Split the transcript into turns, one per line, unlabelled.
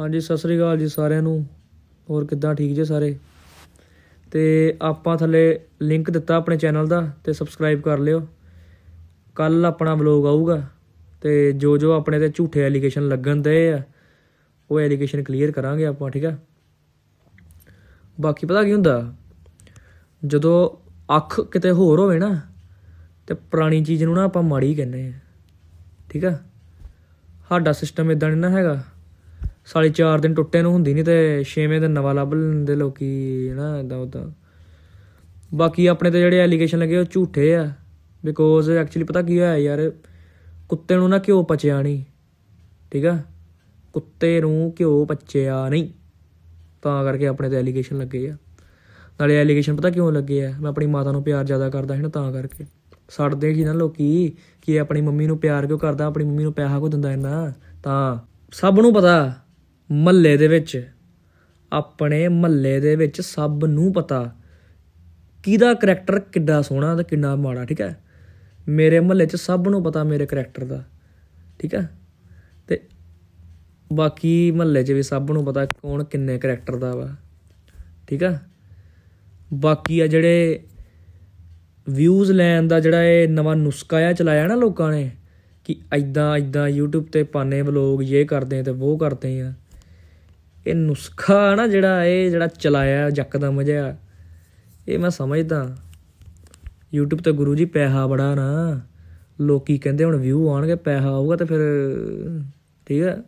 ਹਾਂਜੀ ਸਤਿ ਸ੍ਰੀ ਅਕਾਲ ਜੀ ਸਾਰਿਆਂ ਨੂੰ ਹੋਰ ਕਿੱਦਾਂ ਠੀਕ ਜੇ ਸਾਰੇ ਤੇ ਆਪਾਂ ਥੱਲੇ ਲਿੰਕ ਦਿੱਤਾ ਆਪਣੇ ਚੈਨਲ ਦਾ ਤੇ ਸਬਸਕ੍ਰਾਈਬ ਕਰ ਲਿਓ ਕੱਲ ਆਪਣਾ ਵਲੌਗ ਆਊਗਾ ਤੇ ਜੋ ਜੋ ਆਪਣੇ ਤੇ ਝੂਠੇ ਐਲੀਗੇਸ਼ਨ ਲੱਗਣ ਦੇ ਆ ਉਹ ਐਲੀਗੇਸ਼ਨ ਕਲੀਅਰ ਕਰਾਂਗੇ ਆਪਾਂ ਠੀਕ ਆ ਬਾਕੀ ਪਤਾ ਕੀ ਹੁੰਦਾ ਜਦੋਂ ਅੱਖ ਕਿਤੇ ਹੋਰ ਹੋਵੇ ਨਾ ਤੇ ਪੁਰਾਣੀ ਚੀਜ਼ ਨੂੰ ਨਾ ਆਪਾਂ ਮਾੜੀ ਕਹਿੰਦੇ ਆ ਠੀਕ ਆ ਸਾਡਾ ਸਿਸਟਮ ਇਦਾਂ ਨਹੀਂ ਨਾ ਹੈਗਾ ਸਾਲੇ 4 ਦਿਨ ਟੁੱਟੇ ਨੂੰ ਹੁੰਦੀ ਨਹੀਂ ਤੇ 6ਵੇਂ ਦਿਨ ਨਵਾਂ ਲੱਭ ਲੈਂਦੇ ਲੋਕੀ ਹਨਾ ਇਦਾਂ ਉਦਾਂ ਬਾਕੀ ਆਪਣੇ ਤੇ ਜਿਹੜੇ ਐਲੀਗੇਸ਼ਨ ਲੱਗੇ ਉਹ ਝੂਠੇ ਆ ਬਿਕੋਜ਼ ਐਕਚੁਅਲੀ ਪਤਾ ਕੀ ਹੋਇਆ ਯਾਰ ਕੁੱਤੇ ਨੂੰ ਨਾ ਕਿਉਂ ਪਚਿਆ ਨਹੀਂ ਠੀਕ ਆ ਕੁੱਤੇ ਨੂੰ ਕਿਉਂ ਪਚਿਆ ਨਹੀਂ ਤਾਂ ਕਰਕੇ ਆਪਣੇ ਤੇ ਐਲੀਗੇਸ਼ਨ ਲੱਗੇ ਆ ਨਾਲੇ ਐਲੀਗੇਸ਼ਨ ਪਤਾ ਕਿਉਂ ਲੱਗੇ ਆ ਮੈਂ ਆਪਣੀ ਮਾਤਾ ਨੂੰ ਪਿਆਰ ਜ਼ਿਆਦਾ ਕਰਦਾ ਹਾਂ ਤਾਂ ਕਰਕੇ ਸੜਦੇ ਹੀ ਨਾ ਲੋਕੀ ਕਿ ਆਪਣੀ ਮੰਮੀ ਨੂੰ ਪਿਆਰ ਕਿਉਂ ਕਰਦਾ ਆਪਣੀ ਮੰਮੀ ਨੂੰ ਪੈਸਾ ਕਿਉਂ ਦਿੰਦਾ ਇੰਨਾ ਤਾਂ ਸਭ ਨੂੰ ਪਤਾ ਮੱਲੇ ਦੇ ਵਿੱਚ ਆਪਣੇ ਮੱਲੇ ਦੇ ਵਿੱਚ ਸਭ ਨੂੰ ਪਤਾ ਕਿਹਦਾ ਕੈਰੈਕਟਰ ਕਿੱਡਾ ਸੋਹਣਾ ਤੇ ਕਿੰਨਾ ਮਾੜਾ ਠੀਕ ਹੈ ਮੇਰੇ ਮੱਲੇ 'ਚ ਸਭ ਨੂੰ ਪਤਾ ਮੇਰੇ ਕੈਰੈਕਟਰ ਦਾ ਠੀਕ ਹੈ ਤੇ ਬਾਕੀ ਮੱਲੇ 'ਚ ਵੀ ਸਭ ਨੂੰ ਪਤਾ ਕੌਣ ਕਿੰਨੇ ਕੈਰੈਕਟਰ ਦਾ ਵਾ ਠੀਕ ਹੈ ਬਾਕੀ ਆ ਜਿਹੜੇ ਵਿਊਜ਼ ਲੈਣ ਦਾ ਜਿਹੜਾ ਇਹ ਨਵਾਂ ਨੁਸਖਾ ਆ ਚਲਾਇਆ ਨਾ ਲੋਕਾਂ ਨੇ ਕਿ ਐਦਾਂ ਐਦਾਂ YouTube ਤੇ ਪਾਣੇ ਵਲੋਗ ਇਹ ਕਰਦੇ ਤੇ ਉਹ ਕਰਦੇ ਆ ਇਹ ਨੁਸਖਾ ਨਾ ਜਿਹੜਾ ਇਹ ਜਿਹੜਾ ਚਲਾਇਆ ਜੱਕਦਮ ਮਜਾ ਇਹ ਮੈਂ ਸਮਝਦਾ YouTube ਤੇ ਗੁਰੂ ਜੀ ਪੈਸਾ ਬੜਾ ਨਾ ਲੋਕੀ ਕਹਿੰਦੇ ਹੁਣ ਵਿਊ ਆਣਗੇ ਪੈਸਾ ਆਊਗਾ ਤੇ ਫਿਰ ਠੀਕ ਹੈ